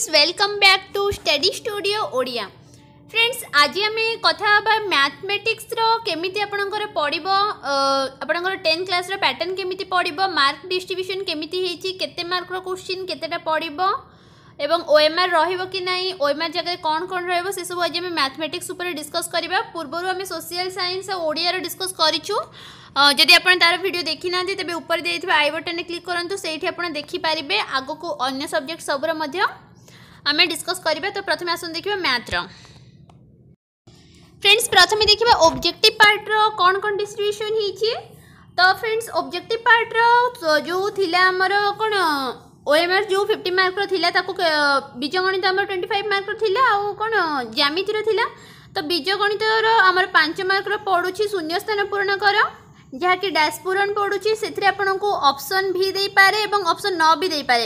friends welcome back to study studio Odia friends আজি আমি কথা হবা ম্যাথমেটিক্সর কেমিতি আপনার পড়ব আপনার টেন্থ ক্লাসর প্যাটর্ন কেমিতি পড়ব মার্ক ডিস্ট্রিবিউশন কেমিতি হয়েছি কেতে মার্কর কোশ্চিন কেতেটা পড়ব এবং ওএমআর রহব কি না ওএমআর জায়গায় কণ কণ রহব সেসব আজ আমি ম্যাথমেটিক্স উপরে ডিসকস করা পূর্বর আমি সোশিয়াল সাইন্স ওড়িয়ার ডিসকস করছু যদি আপনার তার ভিডিও দেখি না তবে উপরে দিয়ে আই বটনে ক্লিক করতু সেইটি আপনার দেখিপারে আগক অন্য সবজেক্ট সবুর মধ্যে আমি ডিসকস করা তো প্রথমে আসুন দেখবা ম্যাথ্র ফ্রেন্ডস প্রথমে দেখবা অবজেক্টিভ পার্টর কোণ কোণ ডিস্ট্রিবিউশন হয়েছে তো ফ্রেন্ডস অবজেক্টিভ পার্টর যে আমার কোণ ওএমআর যে ফিফটি মার্কর লা তাকে বীজগণিত আমার টোয়েন্টি ফাইভ মার্কর লা আউ কোণ জ্যামিতির লা তো বীজগণিতর আমার পাঁচ মার্কর পড়ুছি শূন্যস্থান পূরণ কর ଯାହାକି ଡ୍ୟାସ୍ପୁରନ୍ ପଡ଼ୁଛି ସେଥିରେ ଆପଣଙ୍କୁ ଅପସନ୍ ଭି ଦେଇପାରେ ଏବଂ ଅପସନ୍ ନ ବି ଦେଇପାରେ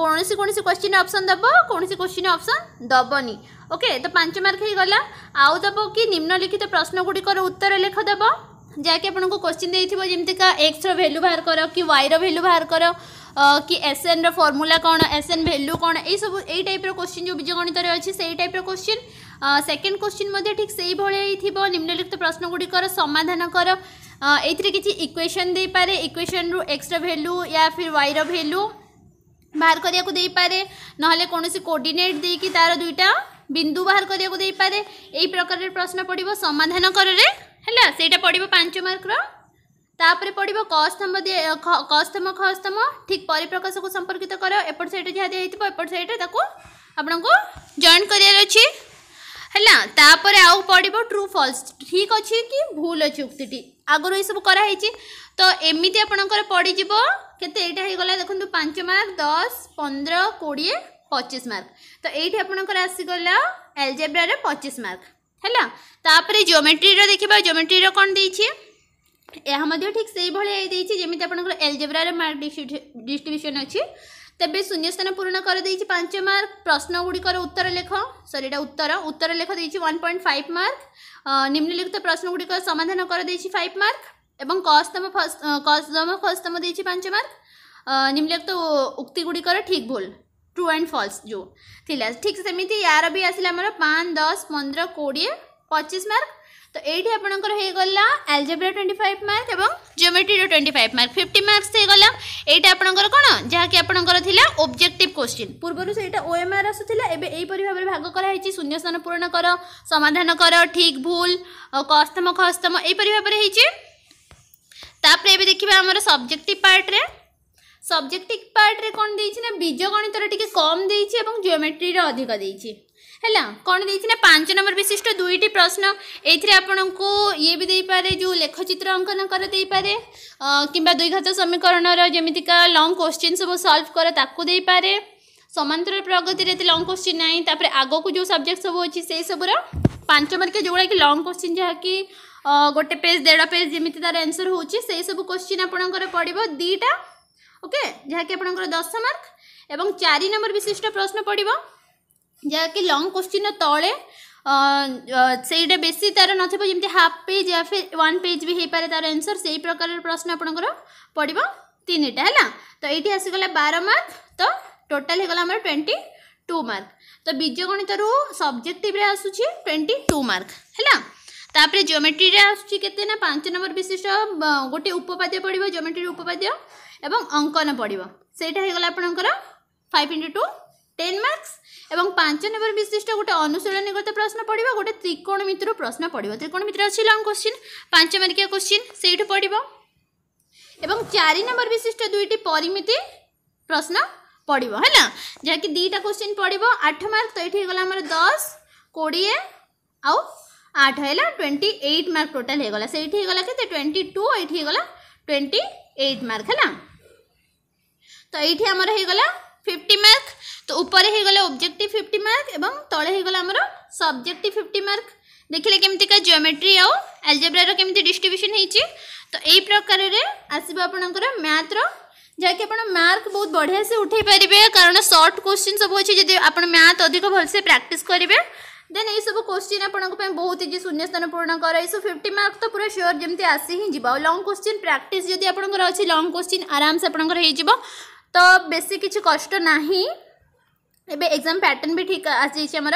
କୌଣସି କୌଣସି କ୍ୱେଶ୍ଚିନ୍ ଅପସନ୍ ଦେବ କୌଣସି କ୍ୱେଶ୍ଚିନ୍ ଅପସନ୍ ଦେବନି ଓକେ ତ ପାଞ୍ଚ ମାର୍କ ହେଇଗଲା ଆଉ ଦେବ କି ନିମ୍ନଲିଖିତ ପ୍ରଶ୍ନଗୁଡ଼ିକର ଉତ୍ତର ଲେଖ ଦେବ ଯାହାକି ଆପଣଙ୍କୁ କ୍ୱେଶ୍ଚିନ୍ ଦେଇଥିବ ଯେମିତିକା ଏକ୍ସର ଭ୍ୟାଲ୍ୟୁ ବାହାର କର କି ୱାଇର ଭ୍ୟାଲ୍ୟୁ ବାହାର କର କି ଏସ୍ଏନ୍ର ଫର୍ମୁଲା କ'ଣ ଏସ୍ଏନ୍ ଭ୍ୟାଲ୍ୟୁ କ'ଣ ଏଇସବୁ ଏଇ ଟାଇପ୍ର କ୍ୱେଶ୍ଚିନ୍ ଯେଉଁ ବୀଜଗଣିତରେ ଅଛି ସେଇ ଟାଇପ୍ର କ୍ୱେଶ୍ଚିନ୍ ସେକେଣ୍ଡ କ୍ୱେଶ୍ଚିନ୍ ମଧ୍ୟ ଠିକ୍ ସେଇଭଳି ହେଇଥିବ ନିମ୍ନଲିଖିତ ପ୍ରଶ୍ନଗୁଡ଼ିକର ସମାଧାନ କର ଏଇଥିରେ କିଛି ଇକ୍ୱେସନ୍ ଦେଇପାରେ ଇକ୍ୱେସନ୍ରୁ ଏକ୍ସଟ୍ରା ଭ୍ୟାଲ୍ୟୁ ୟା ଫିର୍ ୱାଇର ଭ୍ୟାଲ୍ୟୁ ବାହାର କରିବାକୁ ଦେଇପାରେ ନହେଲେ କୌଣସି କୋର୍ଡ଼ିନେଟ୍ ଦେଇକି ତା'ର ଦୁଇଟା ବିନ୍ଦୁ ବାହାର କରିବାକୁ ଦେଇପାରେ ଏଇ ପ୍ରକାରର ପ୍ରଶ୍ନ ପଡ଼ିବ ସମାଧାନ କରରେ ହେଲା ସେଇଟା ପଡ଼ିବ ପାଞ୍ଚ ମାର୍କର ତାପରେ ପଡ଼ିବ କସ୍ତମ୍ଭ କସ୍ତମ ଖସ୍ତମ ଠିକ୍ ପରିପ୍ରକାଶକୁ ସମ୍ପର୍କିତ କର ଏପଟ ସାଇଡ଼୍ରେ ଯାହା ଦିଆହେଇଥିବ ଏପଟ ସାଇଡ଼୍ରେ ତାକୁ ଆପଣଙ୍କୁ ଜଏନ୍ କରିବାର ଅଛି ହେଲା ତାପରେ ଆଉ ପଡ଼ିବ ଟ୍ରୁ ଫଲ୍ସ ଠିକ୍ ଅଛି କି ଭୁଲ ଅଛି ଉକ୍ତିଟି আগর এইসব করা হয়েছি তো এমিতি আপনার পড়িযোগ কেতে এইটা হয়ে গলা দেখুন পাঁচ মার্ক দশ পনেরো কোড়িয়ে পঁচিশ মার্ক তো এইটি আপনার আসিগলা এলজেব্রার পঁচিশ মার্ক হল তাপরে জিওমেট্রির দেখা জিওমেট্রির কম দিয়েছি ଏହା ମଧ୍ୟ ଠିକ୍ ସେଇଭଳିଆ ହେଇଯାଇଛି ଯେମିତି ଆପଣଙ୍କର ଏଲଜେବ୍ରାରେ ମାର୍କ ଡିଷ୍ଟ୍ରିବ୍ୟୁସନ୍ ଅଛି তেবে শূন্যস্থান পূরণ করে দিয়েছি পাঁচ মার্ক প্রশ্নগুড়ির উত্তর লেখ সরি এটা উত্তর উত্তর লেখ দিয়েছি ওয়ান পয়েন্ট ফাইভ মার্ক নিম্নলিখিত প্রশ্নগুড়ি সমাধান করে দিয়েছি ফাইভ মার্ক এবং কস্তম কস্তম খস্তম দিয়েছি পাঁচ মার্ক নিম্নলিখিত উক্তিগুড়ির ঠিক ভুল ট্রু আন্ড ফল্স ଯେଉଁ ଥିଲା ଠିକ୍ ସେମିତି ୟାର ବି ଆସିଲା ଆମର ପାଞ୍ଚ ଦଶ ପନ୍ଦର କୋଡ଼ିଏ পঁচিশ মার্ক তো এইটি আপনার হয়ে গলা আলজেব্রা টোয়েন্টি ফাইভ মার্ক এবং জিওমেট্রির twenty five mark fifty marks হয়ে গলা এইটা আপনার কোণ যা কি আপনার লা অবজেক্টিভ কোশ্চিন পূর্বর সেইটা ওএমআর আসুলা এবে এইপরি ভাবে ভাগ করা হয়েছে শূন্যস্থান পূরণ কর সমাধান কর ঠিক ভুল কস্তম খস্তম এইপরি ভাবে হয়েছে তাপরে এবে দেখবা আমার সবজেক্টিভ পার্টরে সবজেক্টিভ পার্টরে কোণ দিয়েছি না বীজগণিতর টিকে কম দিয়েছি এবং জিওমেট্রির অধিক দিয়েছি ହେଲା କ'ଣ ଦେଇଛି ନା ପାଞ୍ଚ ନମ୍ବର ବିଶିଷ୍ଟ ଦୁଇଟି ପ୍ରଶ୍ନ ଏଥିରେ ଆପଣଙ୍କୁ ଇଏ ବି ଦେଇପାରେ ଯେଉଁ ଲେଖଚିତ୍ର ଅଙ୍କନ କର ଦେଇପାରେ କିମ୍ବା ଦ୍ୱିଘାତ ସମୀକରଣର ଯେମିତିକା ଲଙ୍ଗ୍ କୋଶ୍ଚିନ୍ ସବୁ ସଲ୍ଭ କର ତାକୁ ଦେଇପାରେ ସମାନ୍ତର ପ୍ରଗତିରେ ଏତେ ଲଙ୍ଗ୍ କୋଶ୍ଚିନ୍ ନାହିଁ ତାପରେ ଆଗକୁ ଯେଉଁ ସବଜେକ୍ଟ ସବୁ ଅଛି ସେଇ ସବୁର ପାଞ୍ଚ ମାର୍କେ ଯେଉଁଗୁଡ଼ାକି ଲଙ୍ଗ୍ କୋଶ୍ଚିନ୍ ଯାହାକି ଗୋଟେ ପେଜ୍ ଦେଢ଼ ପେଜ୍ ଯେମିତି ତା'ର ଆନ୍ସର୍ ହେଉଛି ସେହିସବୁ କୋଶ୍ଚିନ୍ ଆପଣଙ୍କର ପଡ଼ିବ ଦୁଇଟା ଓକେ ଯାହାକି ଆପଣଙ୍କର ଦଶ ମାର୍କ ଏବଂ ଚାରି ନମ୍ବର ବିଶିଷ୍ଟ ପ୍ରଶ୍ନ ପଡ଼ିବ যাক কি লং কোশ্চেন তળે সেইটা বেছি তার নথে পেমতি হ্যাপী যে ফ ওয়ান পেজ ভি হেই পারে তার অ্যানসার সেই প্রকারের প্রশ্ন আপনক পড়িব তিনেটা হলা তো এইটি আসি গলা 12 মার্ক তো টোটাল হ গলা আমরো 22 মার্ক তো বীজগণিতৰ সাবজেক্টিভ ৰ আসুচি 22 মার্ক হলা তাৰ পাৰে জিওমেট্ৰি ৰ আসুচি কতে না 5 নম্বৰ বিশিষ্ট গটি উপপাদ্য পড়িব জিওমেট্ৰি উপপাদ্য এবং অঙ্কন পড়িব সেইটা হ গলা আপনকৰ 5 ইনটু 2 টেন মার্কস এবং ପାଞ୍ଚ ନମ୍ବର ବିଶିଷ୍ଟ ଗୋଟେ ଅନୁଶୀଳନୀଗତ ପ୍ରଶ୍ନ ପଡ଼ିବ ଗୋଟେ ତ୍ରିକୋଣମିତିରୁ ପ୍ରଶ୍ନ ପଡ଼ିବ ତ୍ରିକୋଣମିତିର ଅଛି ଲଙ୍ଗ୍ କୋଶ୍ଚିନ୍ ପାଞ୍ଚ ମାର୍କିଆ କୋଶ୍ଚିନ୍ ସେଇଠୁ ପଡ଼ିବ ଏବଂ ଚାରି ନମ୍ବର ବିଶିଷ୍ଟ ଦୁଇଟି ପରିମିତି ପ୍ରଶ୍ନ ପଡ଼ିବ ହେଲା ଯାହାକି ଦୁଇଟା କୋଶ୍ଚିନ୍ ପଡ଼ିବ ଆଠ ମାର୍କ ତ ଏଠି ହେଇଗଲା ଆମର ଦଶ କୋଡ଼ିଏ ଆଉ ଆଠ ହେଲା ଟ୍ୱେଣ୍ଟି ଏଇଟ୍ ମାର୍କ ଟୋଟାଲ୍ ହେଇଗଲା ସେଇଠି ହେଇଗଲା କେତେ ଟ୍ୱେଣ୍ଟି ଟୁ ଏଇଠି ହେଇଗଲା ଟ୍ୱେଣ୍ଟି ଏଇଟ୍ ମାର୍କ ହେଲା ତ ଏଇଠି ଆମର ହେଇଗଲା ଫିଫ୍ଟି ମାର୍କ तो ऊपर हो गले ऑब्जेक्टिव फिफ्टी मार्क एवं तले हो गला सब्जेक्ट फिफ्टी मार्क देखिले कमी का जिओमेट्री आउ एलजेब्रा कमी डिस्ट्रब्यूशन हो तो यही प्रकार आसब आपर मैथ्र जहाँकि आप मार्क बहुत बढ़िया से उठे पारे कारण सर्ट क्वेश्चन सब अच्छे जब आप मैथ अधिक से प्राक्ट करेंगे देन सब क्वेश्चन आप बहुत ही शून्य स्थान पूर्ण कराए सो फिफ्टी मार्क तो पूरा श्योर जमी आसी ही जी लंग क्वेश्चन प्राक्ट जब आप लंग क्वेश्चन आराम से आपंकर तो बेसी किसी कष्ट नहीं एबे एग्जाम पैटर्न भी ठीक आमर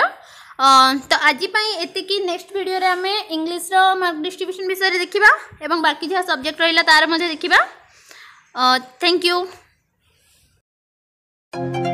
तो आज एतिक नेक्स्ट भिडियो आम इंग्लीश मार्क डिस्ट्रब्यूशन विषय देखा और बाकी जहाँ सब्जेक्ट रहा तार देखा थैंक यू